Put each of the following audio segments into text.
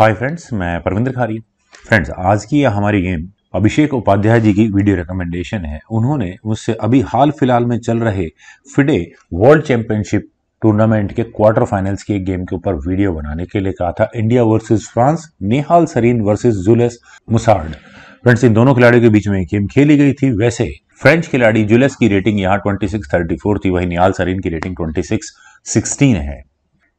hi friends मैं परविंदर खारी friends आज की हमारी गेम अभिषेक उपाध्याय जी की वीडियो रिकमेंडेशन है उन्होंने मुझसे अभी हाल फिलहाल में चल रहे फिडे वर्ल्ड चैंपियनशिप टूर्नामेंट के क्वार्टर फाइनल्स की एक गेम के ऊपर वीडियो बनाने के लिए कहा था India versus France Nihal Sarin versus Jules Moussard friends इन दोनों खिलाड़ियों के बीच में गेम खेली गई थी वैसे फ्रेंच खिलाड़ी जुलेस की रेटिंग यहाँ ट्वेंटी थी वही निहाल सरीन की रेटिंग 2616 है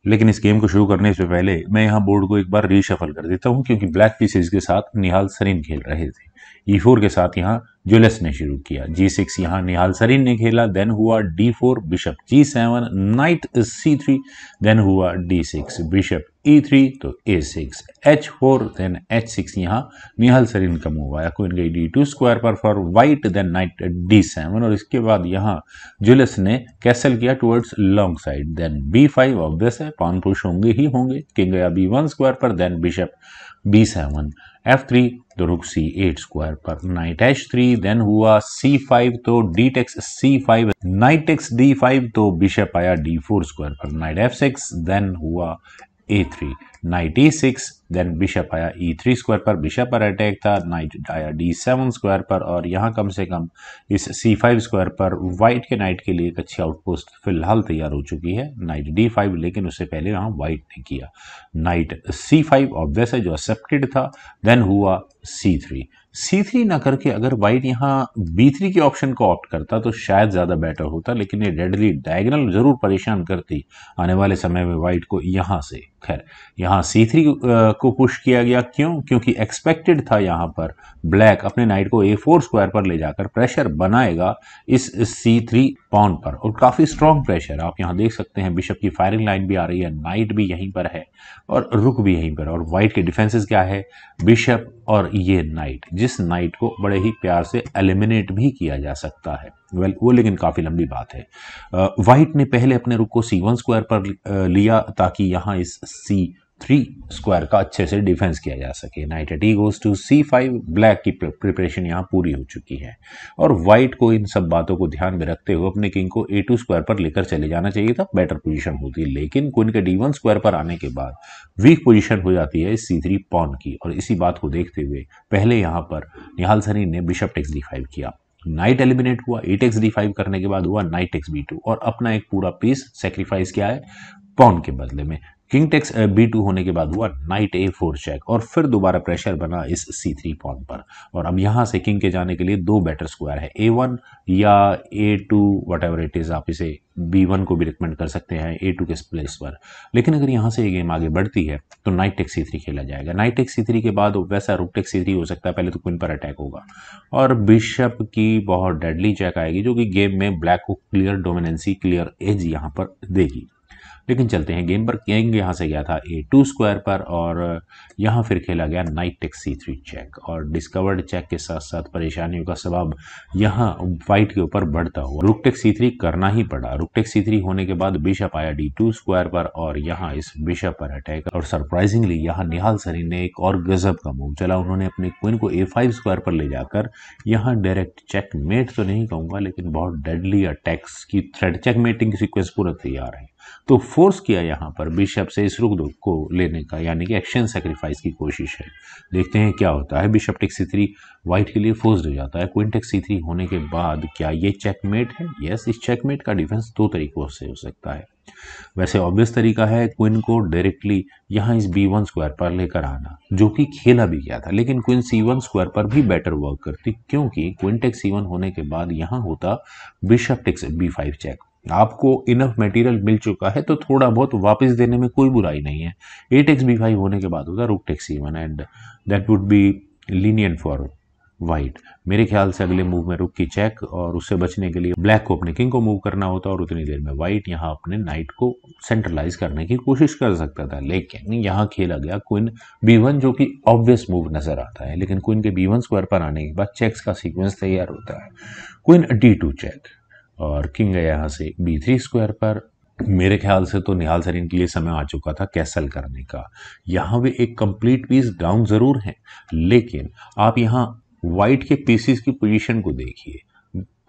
लेकिन इस गेम को शुरू करने से पहले मैं यहाँ बोर्ड को एक बार रीशफल कर देता हूँ क्योंकि ब्लैक पीसेज के साथ निहाल सरीन खेल रहे थे ई e फोर के साथ यहाँ जुलस ने शुरू किया जी सिक्स यहाँ निहाल सरीन ने खेला देन हुआ D four bishop G seven knight C three then हुआ डी सिक्स बिशप E3 तो A6 H4 देन H6 यहाँ निहल सर इनका मूव आया क्वीन गई टू स्क्वायर पर for white then knight D7 और इसके बाद यहाँ जुलस ने कैसल किया towards long side then B5 obvious है पान पुश होंगे ही होंगे किंग गया B1 स्क्वायर पर देन बिशप B7 F3 तो रुक C8 स्क्वायर पर नाइट H3 देन हुआ C5 तो D takes C five knight X D five तो बिशप आया D4 स्क्वायर पर नाइट F6 देन हुआ A3 knight E six then bishop आया ई थ्री स्क्वायर पर बिशप पर अटैक था नाइट आया डी सेवन स्क्वायर पर और यहाँ कम से कम इस सी फाइव स्क्वायर पर वाइट के नाइट के लिए एक अच्छी आउटपोस्ट फिलहाल तैयार हो चुकी है नाइट डी फाइव लेकिन उससे पहले वहाँ वाइट ने किया नाइट सी फाइव ऑब्वियस है जो एक्सेप्टेड था देन हुआ सी थ्री सी थ्री ना करके अगर वाइट यहाँ बी थ्री के ऑप्शन को ऑप्ट करता तो शायद ज़्यादा बेटर होता लेकिन ये डेडली डायगनल ज़रूर परेशान करती आने वाले समय में वाइट को यहाँ से खैर यहाँ यहाँ सी थ्री को पुश किया गया क्यों क्योंकि एक्सपेक्टेड था यहाँ पर ब्लैक अपने नाइट को ए फोर स्क्वायर पर ले जाकर प्रेशर बनाएगा इस सी थ्री पॉन पर और काफ़ी स्ट्रॉन्ग प्रेशर आप यहाँ देख सकते हैं बिशप की फायरिंग लाइन भी आ रही है नाइट भी यहीं पर है और रुक भी यहीं पर और वाइट के डिफेंसेस क्या है बिशप और ये नाइट जिस नाइट को बड़े ही प्यार से एलिमिनेट भी किया जा सकता है वेल well, वो लेकिन काफ़ी लंबी बात है वाइट ने पहले अपने रुक को सी वन स्क्वायर पर लिया ताकि यहाँ इस सी थ्री स्क्वायर का अच्छे से डिफेंस किया जा सके knight at E goes to C five black की प्रिपरेशन यहाँ पूरी हो चुकी है और वाइट को इन सब बातों को ध्यान में रखते हुए अपने किंग को ए टू स्क्वायर पर लेकर चले जाना चाहिए था बेटर पोजीशन होती है लेकिन क्विन के डी वन स्क्वायर पर आने के बाद वीक पोजीशन हो जाती है सी थ्री पॉन की और इसी बात को देखते हुए पहले यहाँ पर निहाल सनी ने बिशप टेक्स डी फाइव किया नाइट एलिमिनेट हुआ एट एक्स डी फाइव करने के बाद हुआ नाइट एक्स बी टू और अपना एक पूरा पीस सेक्रीफाइस किया है पॉन के बदले में किंग टेक्स बी टू होने के बाद हुआ नाइट ए फोर चेक और फिर दोबारा प्रेशर बना इस सी थ्री पॉन पर और अब यहाँ से किंग के जाने के लिए दो बेटर स्क्वायर है ए वन या A two whatever it is आप इसे बी वन को भी रिकमेंड कर सकते हैं ए टू के प्लेस पर लेकिन अगर यहाँ से ये गेम आगे बढ़ती है तो नाइट टेक्स सी थ्री खेला जाएगा नाइट टेक्स सी थ्री के बाद वैसा रुक टेक्स सी थ्री हो सकता है पहले तो क्विन पर अटैक होगा और बिशप की बहुत डेडली चेक आएगी जो कि गेम में ब्लैक को क्लियर डोमिनेंसी क्लियर एज यहाँ पर देगी लेकिन चलते हैं गेम पर किंग यहाँ से गया था ए टू स्क्वायर पर और यहाँ फिर खेला गया knight take C three check और डिस्कवर्ड चेक के साथ साथ परेशानियों का सबब यहाँ वाइट के ऊपर बढ़ता हुआ रुक टेक सी थ्री करना ही पड़ा रुक टेक सी थ्री होने के बाद बिशप आया डी टू स्क्वायर पर और यहाँ इस बिशप पर अटैक और सरप्राइजिंगली यहाँ निहाल सरीन ने एक और गजब का मूव चला उन्होंने अपने क्विन को ए फाइव स्क्वायर पर ले जाकर यहाँ डायरेक्ट चेक मेट तो नहीं कहूँगा लेकिन बहुत डेडली अटैक्स की थ्रेड चेक मेटिंग सिक्वेंस पूरा तैयार है तो फोर्स किया यहाँ पर बिशप से इस रुक को लेने का यानी कि एक्शन सेक्रीफाइस की कोशिश है देखते हैं क्या होता है bishop take C three white के लिए फोर्स हो जाता है क्विन टेक सी थ्री होने के बाद क्या ये चेकमेट है यस इस चेकमेट का डिफेंस दो तरीकों से हो सकता है वैसे ऑब्वियस तरीका है क्विन को डायरेक्टली यहाँ इस बी वन स्क्वायर पर लेकर आना जो कि खेला भी गया था लेकिन क्विन सी वन स्क्वायर पर भी बेटर वर्क करती क्योंकि क्विन टेक सी वन होने के बाद यहाँ होता bishop takes B five check आपको इनफ मटेरियल मिल चुका है तो थोड़ा बहुत वापस देने में कोई बुराई नहीं है ए टेक्स बी फाइव होने के बाद होगा rook takes C one and that would be lenient for white मेरे ख्याल से अगले मूव में रुक की चेक और उससे बचने के लिए ब्लैक को अपने किंग को मूव करना होता और उतनी देर में वाइट यहाँ अपने नाइट को सेंट्रलाइज करने की कोशिश कर सकता था लेकिन यहाँ खेला गया क्विन बी वन जो कि ऑब्वियस मूव नजर आता है लेकिन क्विन के बी वन स्क्वायर पर आने के बाद चेक्स का सीक्वेंस तैयार होता है क्विन डी टू चेक और किंग गया यहाँ से बी थ्री स्क्वायर पर मेरे ख्याल से तो निहाल सरीन के लिए समय आ चुका था कैसल करने का यहाँ वे एक कंप्लीट पीस डाउन ज़रूर हैं लेकिन आप यहाँ वाइट के पीसीस की पोजीशन को देखिए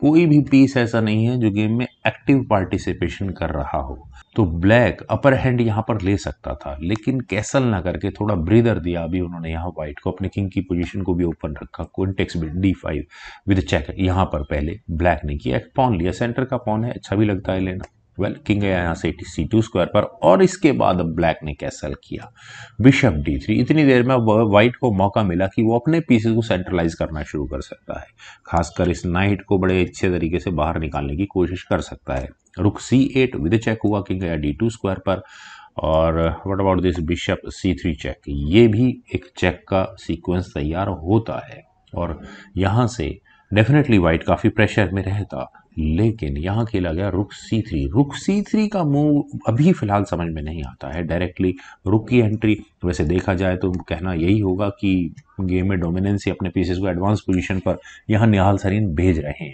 कोई भी पीस ऐसा नहीं है जो गेम में एक्टिव पार्टिसिपेशन कर रहा हो तो ब्लैक अपर हैंड यहाँ पर ले सकता था लेकिन कैसल ना करके थोड़ा ब्रीदर दिया अभी उन्होंने यहाँ व्हाइट को अपने किंग की पोजीशन को भी ओपन रखा कॉन्टेक्स बिट डी फाइव विद चेक यहाँ पर पहले ब्लैक ने किया एक पॉन लिया सेंटर का पॉन है अच्छा भी लगता है लेना वेल किंग गया यहाँ से सी टू स्क्वायर पर और इसके बाद अब ब्लैक ने कैसल किया बिशप डी थ्री इतनी देर में वाइट को मौका मिला कि वो अपने पीसेस को सेंट्रलाइज करना शुरू कर सकता है खासकर इस नाइट को बड़े अच्छे तरीके से बाहर निकालने की कोशिश कर सकता है rook C eight with check हुआ किंग गया डी टू स्क्वायर पर और what about this bishop C three check ये भी एक चेक का सीक्वेंस तैयार होता है और यहाँ से डेफिनेटली वाइट काफ़ी प्रेशर में रहता लेकिन यहाँ खेला गया रुक सी थ्री रुक सी थ्री का मूव अभी फ़िलहाल समझ में नहीं आता है डायरेक्टली रुक की एंट्री वैसे देखा जाए तो कहना यही होगा कि गेम में डोमिनेंस अपने पीसेस को एडवांस पोजीशन पर यहाँ निहाल सरीन भेज रहे हैं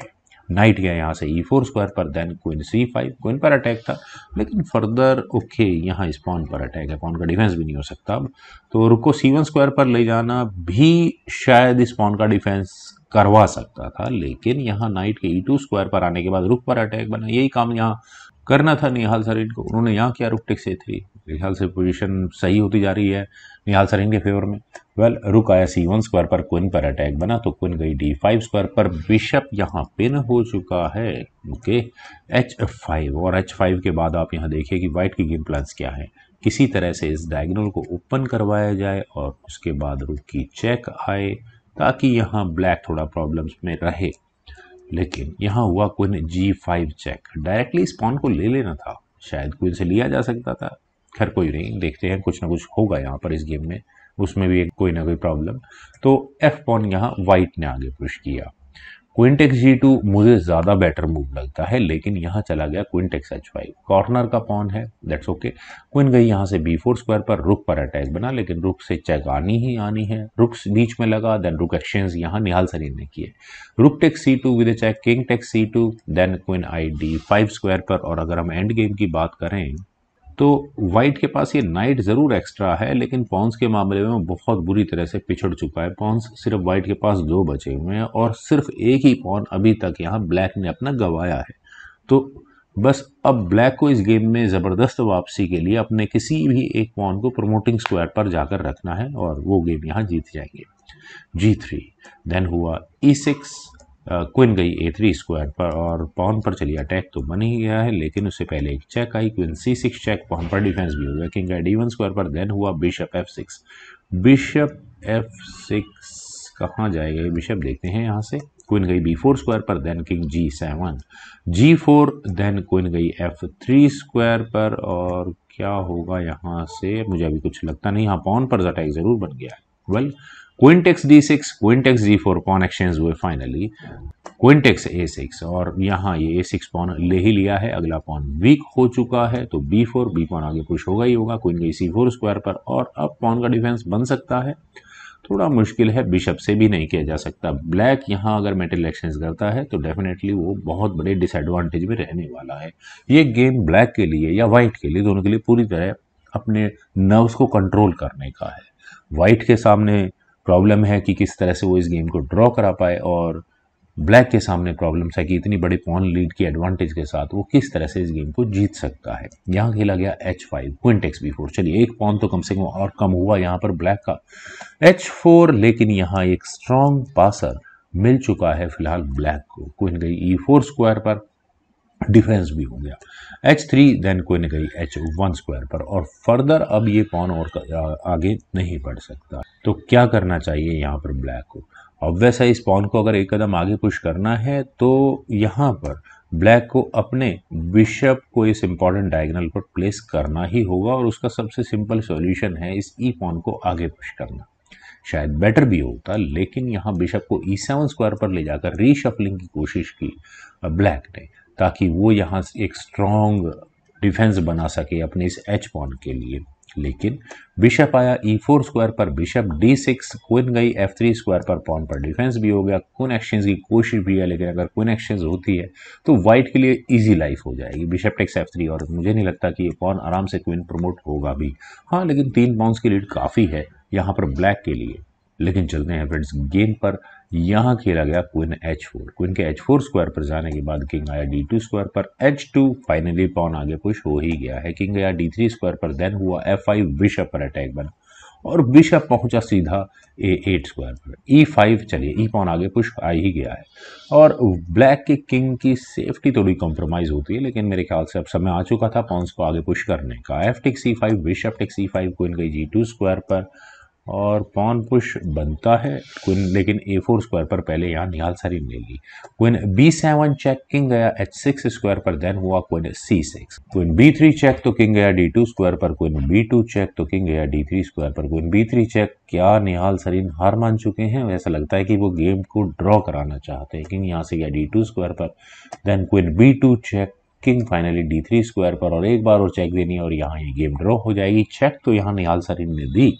नाइट गया यहाँ से ई फोर स्क्वायर पर then queen C five queen पर अटैक था लेकिन फर्दर ओके यहाँ इस पॉन पर अटैक है पॉन का डिफेंस भी नहीं हो सकता अब तो रुको सी वन स्क्वायर पर ले जाना भी शायद इस पॉन का डिफेंस करवा सकता था लेकिन यहाँ नाइट के ई टू स्क्वायर पर आने के बाद रुख पर अटैक बना यही काम यहाँ करना था निहाल सरीन को उन्होंने यहाँ किया रुक टिक से थ्री निहाल से पोजीशन सही होती जा रही है निहाल सरीन के फेवर में वेल रुक आया सी वन स्क्वायर पर क्विन पर अटैक बना तो क्विन गई डी फाइव स्क्वायर पर बिशप यहाँ पिन हो चुका है ओके एच फाइव और एच फाइव के बाद आप यहाँ देखिए कि वाइट की गेम प्लान्स क्या है किसी तरह से इस डायगनल को ओपन करवाया जाए और उसके बाद रुक की चेक आए ताकि यहाँ ब्लैक थोड़ा प्रॉब्लम्स में रहे लेकिन यहाँ हुआ queen G five check directly इस पॉन को ले लेना था शायद क्विन से लिया जा सकता था खैर कोई नहीं देखते हैं कुछ ना कुछ होगा यहाँ पर इस गेम में उसमें भी एक कोई ना कोई प्रॉब्लम तो एफ पॉन यहाँ वाइट ने आगे पुश किया क्विंट एक्स जी टू मुझे ज़्यादा बेटर मूव लगता है लेकिन यहाँ चला गया queen X H five corner का पॉन है दैट्स ओके क्विन गई यहाँ से बी फोर स्क्वायर पर रुक पर अटैक बना लेकिन रुक से चेक आनी ही आनी है रुक बीच में लगा देन रुक एक्सचेंज यहाँ निहाल सरीन ने किए rook takes C two with check king takes C two then queen आई डी फाइव स्क्वायर पर और अगर हम एंड गेम की बात करें तो वाइट के पास ये नाइट ज़रूर एक्स्ट्रा है लेकिन पॉन्स के मामले में बहुत बुरी तरह से पिछड़ चुका है पॉन्स सिर्फ वाइट के पास दो बचे हुए हैं और सिर्फ एक ही पॉन अभी तक यहाँ ब्लैक ने अपना गंवाया है तो बस अब ब्लैक को इस गेम में ज़बरदस्त वापसी के लिए अपने किसी भी एक पॉन को प्रमोटिंग स्क्वायर पर जाकर रखना है और वो गेम यहाँ जीत जाएंगे जी थ्री देन हुआ ई e सिक्स क्विन गई ए थ्री स्क्वायर पर और पॉन पर चली अटैक तो बन ही गया है लेकिन उससे पहले एक चेक आई क्विन सी सिक्स चेक पॉन पर डिफेंस भी हो गया किंग एड वन स्क्वायर पर देन हुआ bishop F six bishop F six कहाँ जाएगा ये बिशप देखते हैं यहाँ से क्वीन गई बी फोर स्क्वायर पर देन किंग जी seven G four then queen गई एफ थ्री स्क्वायर पर और क्या होगा यहाँ से मुझे अभी कुछ लगता नहीं हाँ पॉन पर अटैक ज़रूर बन गया है well, well queen takes d6 queen takes four pawn exchange हुए फाइनली क्विंटेक्स सिक्स और यहाँ ये ए सिक्स पॉन ले ही लिया है अगला पॉन वीक हो चुका है तो बी फोर बी पॉन आगे पुश होगा ही होगा क्वीन गई फोर स्क्वायर पर और अब पॉन का डिफेंस बन सकता है थोड़ा मुश्किल है बिशप से भी नहीं किया जा सकता ब्लैक यहाँ अगर मेटल एक्सचेंज करता है तो डेफिनेटली वो बहुत बड़े डिसएडवांटेज में रहने वाला है ये गेम ब्लैक के लिए या वाइट के लिए दोनों के लिए पूरी तरह अपने नर्व्स को कंट्रोल करने का है वाइट के सामने प्रॉब्लम है कि किस तरह से वो इस गेम को ड्रॉ करा पाए और ब्लैक के सामने प्रॉब्लम्स है कि इतनी बड़ी पॉन लीड की एडवांटेज के साथ वो किस तरह से इस गेम को जीत सकता है यहाँ खेला गया H five queen X B four चलिए एक पॉन तो कम से कम और कम हुआ यहाँ पर ब्लैक का एच फोर लेकिन यहाँ एक स्ट्रॉन्ग पासर मिल चुका है फिलहाल ब्लैक को क्विन गई ई फोर स्क्वायर पर डिफेंस भी हो गया एच थ्री देन कोई नहीं गई एच वन स्क्वायर पर और फर्दर अब ये पॉन और आगे नहीं बढ़ सकता तो क्या करना चाहिए यहाँ पर ब्लैक को ऑब्वियस है इस पॉन को अगर एक कदम आगे पुश करना है तो यहाँ पर ब्लैक को अपने बिशप को इस इम्पॉर्टेंट डायगनल पर प्लेस करना ही होगा और उसका सबसे सिंपल सॉल्यूशन है इस ई e पॉन को आगे पुश करना शायद बेटर भी होता लेकिन यहाँ बिशप को ई सेवन स्क्वायर पर ले जाकर रीशफलिंग की कोशिश की ब्लैक ने ताकि वो यहाँ से एक स्ट्रॉन्ग डिफेंस बना सके अपने इस एच पॉन के लिए लेकिन बिशप आया ई फोर स्क्वायर पर बिशप डी सिक्स क्विन गई एफ थ्री स्क्वायर पर पॉन पर डिफेंस भी हो गया क्विन एक्सचेंज की कोशिश भी है लेकिन अगर क्विन एक्सचेंज होती है तो वाइट के लिए इजी लाइफ हो जाएगी बिशप टेक्स एफ थ्री और मुझे नहीं लगता कि ये पॉन आराम से क्विन प्रमोट होगा भी हाँ लेकिन तीन पॉन्स की लीड काफ़ी है यहाँ पर ब्लैक के लिए लेकिन चलते हैं फ्रेंड्स गेम पर यहाँ खेला गया क्विन एच फोर क्विन के एच फोर स्क्वायर पर जाने के बाद किंग आया डी टू स्क्वायर पर एच टू फाइनली पॉन आगे पुश हो ही गया है किंग आया डी थ्री स्क्वायर पर देन हुआ एफ फाइव बिशप पर अटैक बना और बिशप पहुंचा सीधा ए एट स्क्वायर पर ई e फाइव चलिए ई e पॉन आगे पुश आ ही गया है और ब्लैक के किंग की सेफ्टी थोड़ी कॉम्प्रोमाइज़ होती है लेकिन मेरे ख्याल से अब समय आ चुका था पॉन्स को आगे पुश करने का f takes c five bishop takes c five queen गई जी टू स्क्वायर पर और पॉन पुश बनता है क्विन लेकिन ए फोर स्क्वायर पर पहले यहाँ निहाल सरीन ले ली queen b seven check king गया एच सिक्स स्क्वायर पर देन हुआ क्विन सी six queen b three check तो किंग गया डी टू स्क्वायर पर क्विन बी टू चेक तो किंग गया डी थ्री स्क्वायर पर क्विन बी थ्री चेक क्या निहाल सरीन हार मान चुके हैं वैसा लगता है कि वो गेम को ड्रॉ कराना चाहते हैं किंग यहाँ से गया डी टू स्क्वायर पर then queen b two check king finally d three square पर और एक बार और चेक देनी है और यहाँ ये गेम ड्रॉ हो जाएगी चेक तो यहाँ निहाल सरीन ने दी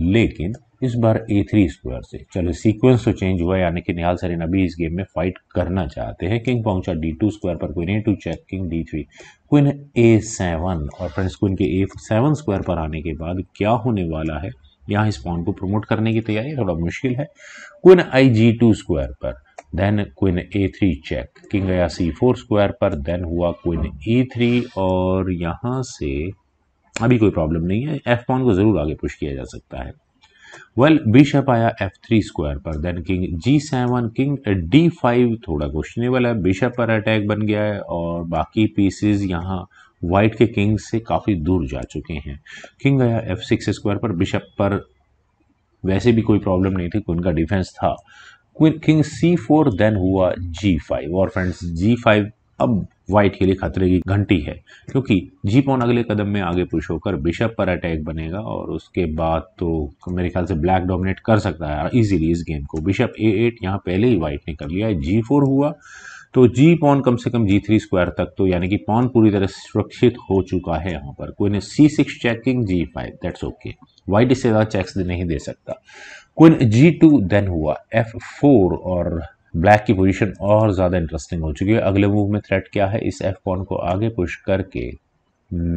लेकिन इस बार ए थ्री स्क्वायर से चलो सीक्वेंस तो चेंज हुआ यानी कि निहाल सरीन अभी इस गेम में फाइट करना चाहते हैं किंग पहुंचा डी टू स्क्वायर पर queen a two check king d three queen a seven और फ्रेंड्स क्वीन के ए सेवन स्क्वायर पर आने के बाद क्या होने वाला है यहाँ इस पॉन को प्रमोट करने की तैयारी थोड़ा मुश्किल है क्वीन आई जी टू स्क्वायर पर then queen a three check king गया सी फोर स्क्वायर पर देन हुआ क्वीन ई थ्री और यहाँ से अभी कोई प्रॉब्लम नहीं है एफ पॉन को ज़रूर आगे पुश किया जा सकता है वेल बिशप आया एफ थ्री स्क्वायर पर देन किंग जी सेवन किंग डी फाइव थोड़ा क्वेश्चनेबल है बिशप पर अटैक बन गया है और बाकी पीसेज यहाँ वाइट के किंग से काफ़ी दूर जा चुके हैं किंग आया एफ सिक्स स्क्वायर पर बिशप पर वैसे भी कोई प्रॉब्लम नहीं थी उनका डिफेंस था किंग सी फोर देन हुआ जी फाइव और फ्रेंड्स जी फाइव अब वाइट के लिए खतरे की घंटी है क्योंकि जी पॉन अगले कदम में आगे पुश होकर बिशप पर अटैक बनेगा और उसके बाद तो मेरे ख्याल से ब्लैक डोमिनेट कर सकता है इजीली इस गेम को बिशप ए एट यहाँ पहले ही वाइट ने कर लिया है जी फोर हुआ तो जी पॉन कम से कम जी थ्री स्क्वायर तक तो यानी कि पॉन पूरी तरह सुरक्षित हो चुका है यहाँ पर कोई ने c six checking g five that's okay white इससे ज़्यादा चेक नहीं दे सकता कोई जी टू देन हुआ एफ फोर और ब्लैक की पोजीशन और ज़्यादा इंटरेस्टिंग हो चुकी है अगले मूव में थ्रेट क्या है इस एफ कॉन को आगे पुश करके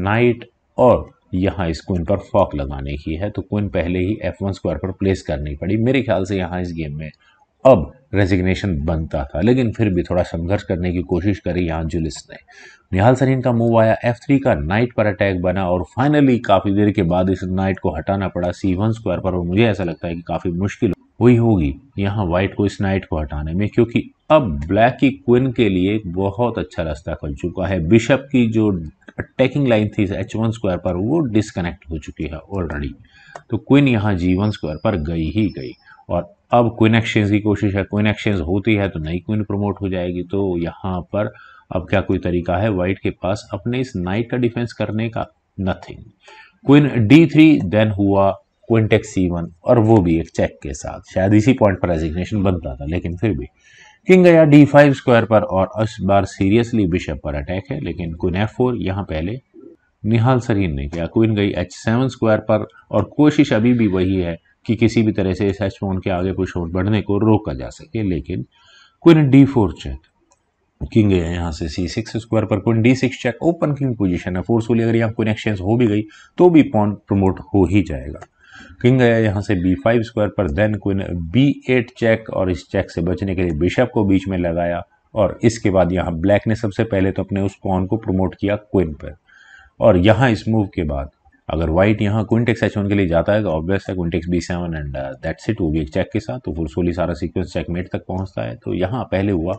नाइट और यहाँ इस क्विन पर फॉक लगाने की है तो क्विन पहले ही एफ वन स्क्वायर पर प्लेस करनी पड़ी मेरे ख्याल से यहाँ इस गेम में अब रेजिग्नेशन बनता था लेकिन फिर भी थोड़ा संघर्ष करने की कोशिश करी यहाँ जुलिस ने निहाल सरीन का मूव आया एफ थ्री का नाइट पर अटैक बना और फाइनली काफ़ी देर के बाद इस नाइट को हटाना पड़ा सी वन स्क्वायर पर और मुझे ऐसा लगता है कि काफ़ी मुश्किल हुई होगी यहाँ व्हाइट को इस नाइट को हटाने में क्योंकि अब ब्लैक की क्विन के लिए एक बहुत अच्छा रास्ता खुल चुका है बिशप की जो अटैकिंग लाइन थी एच वन स्क्वायर पर वो डिसकनेक्ट हो चुकी है ऑलरेडी तो क्विन यहाँ जी वन स्क्वायर पर गई ही गई और अब क्विन एक्सचेंज की कोशिश है क्विन एक्सचेंज होती है तो नई क्विन प्रमोट हो जाएगी तो यहाँ पर अब क्या कोई तरीका है वाइट के पास अपने इस नाइट का डिफेंस करने का nothing queen d three then हुआ क्विंटेक्स सी वन और वो भी एक चेक के साथ शायद इसी पॉइंट पर रेजिग्नेशन बनता था लेकिन फिर भी किंग गया डी फाइव स्क्वायर पर और इस बार सीरियसली बिशप पर अटैक है लेकिन क्विन एफ फोर यहाँ पहले निहाल सरीन ने किया क्वीन गई एच सेवन स्क्वायर पर और कोशिश अभी भी वही है कि किसी भी तरह से इस एच फोन के आगे कुछ और बढ़ने को रोका जा सके लेकिन queen d four check king गया यहाँ से सी सिक्स स्क्वायर पर queen d six check open king position है फोर्सफुली अगर यहाँ क्वीन एक्सचेंज हो भी गई तो भी पॉन प्रमोट हो ही जाएगा किंग गया यहाँ से बी फाइव स्क्वायर पर then queen b eight check और इस चेक से बचने के लिए बिशप को बीच में लगाया और इसके बाद यहाँ ब्लैक ने सबसे पहले तो अपने उस पॉन को प्रमोट किया क्विन पर और यहाँ इस मूव के बाद अगर वाइट यहाँ क्विंटेक्स एच के लिए जाता है तो ऑब्वियस है queen takes b seven and that's it वो भी एक चेक के साथ तो फुरसोली सारा सीक्वेंस चेकमेट तक पहुँचता है तो यहाँ पहले हुआ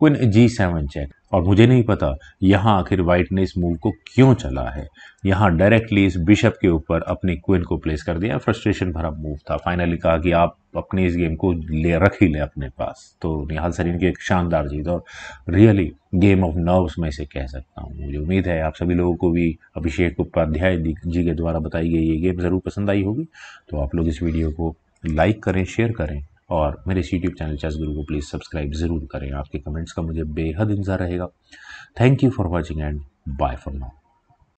क्विन जी सेवन चेक और मुझे नहीं पता यहाँ आखिर वाइट ने इस मूव को क्यों चला है यहाँ डायरेक्टली इस बिशप के ऊपर अपनी क्वीन को प्लेस कर दिया फ्रस्ट्रेशन भरा मूव था फाइनली कहा कि आप अपने इस गेम को ले रख ही लें अपने पास तो निहाल सरीन की एक शानदार जीत और रियली गेम ऑफ नर्व्स में इसे कह सकता हूँ मुझे उम्मीद है आप सभी लोगों को भी अभिषेक उपाध्याय जी के द्वारा बताई गई ये गेम ज़रूर पसंद आई होगी तो आप लोग इस वीडियो को लाइक करें शेयर करें और मेरे इस यूट्यूब चैनल चैस गुरु को प्लीज़ सब्सक्राइब ज़रूर करें आपके कमेंट्स का मुझे बेहद इंतज़ार रहेगा thank you for watching and bye for now